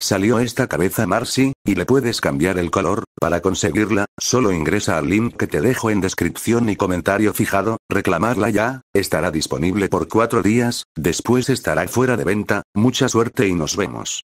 Salió esta cabeza Marcy, y le puedes cambiar el color, para conseguirla, solo ingresa al link que te dejo en descripción y comentario fijado, reclamarla ya, estará disponible por cuatro días, después estará fuera de venta, mucha suerte y nos vemos.